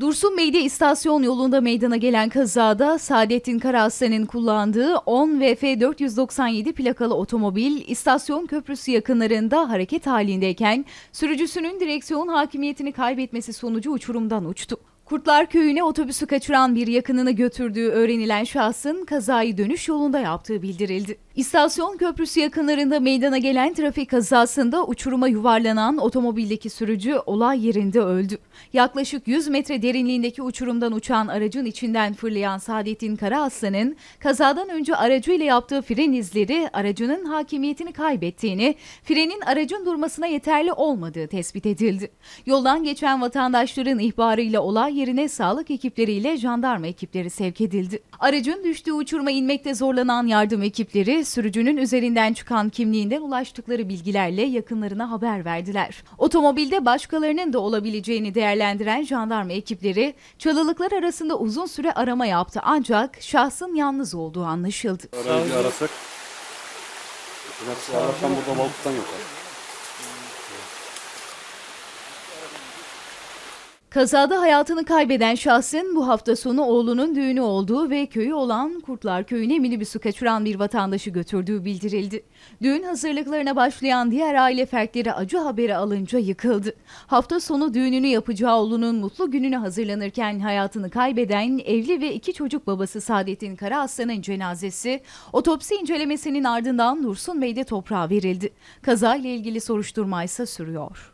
Dursun Bey'de istasyon yolunda meydana gelen kazada Saadettin Karaaslan'ın kullandığı 10 VF 497 plakalı otomobil istasyon köprüsü yakınlarında hareket halindeyken sürücüsünün direksiyon hakimiyetini kaybetmesi sonucu uçurumdan uçtu. Kurtlar Köyü'ne otobüsü kaçıran bir yakınını götürdüğü öğrenilen şahsın kazayı dönüş yolunda yaptığı bildirildi. İstasyon köprüsü yakınlarında meydana gelen trafik kazasında uçuruma yuvarlanan otomobildeki sürücü olay yerinde öldü. Yaklaşık 100 metre derinliğindeki uçurumdan uçan aracın içinden fırlayan Saadettin Karaaslan'ın kazadan önce aracıyla yaptığı fren izleri aracının hakimiyetini kaybettiğini, frenin aracın durmasına yeterli olmadığı tespit edildi. Yoldan geçen vatandaşların ihbarıyla olay yerine sağlık ekipleriyle jandarma ekipleri sevk edildi. Aracın düştüğü uçuruma inmekte zorlanan yardım ekipleri sürücünün üzerinden çıkan kimliğinden ulaştıkları bilgilerle yakınlarına haber verdiler. Otomobilde başkalarının da olabileceğini değerlendiren jandarma ekipleri çalılıklar arasında uzun süre arama yaptı ancak şahsın yalnız olduğu anlaşıldı. Aracı arasak, Allah'tan burada balıktan yok. Abi. Kazada hayatını kaybeden şahsın bu hafta sonu oğlunun düğünü olduğu ve köyü olan Kurtlar Köyü'ne minibüsü kaçıran bir vatandaşı götürdüğü bildirildi. Düğün hazırlıklarına başlayan diğer aile fertleri acı haberi alınca yıkıldı. Hafta sonu düğününü yapacağı oğlunun mutlu gününe hazırlanırken hayatını kaybeden evli ve iki çocuk babası Saadettin Karaaslan'ın cenazesi otopsi incelemesinin ardından Dursun Bey'de toprağa verildi. Kazayla ilgili soruşturma ise sürüyor.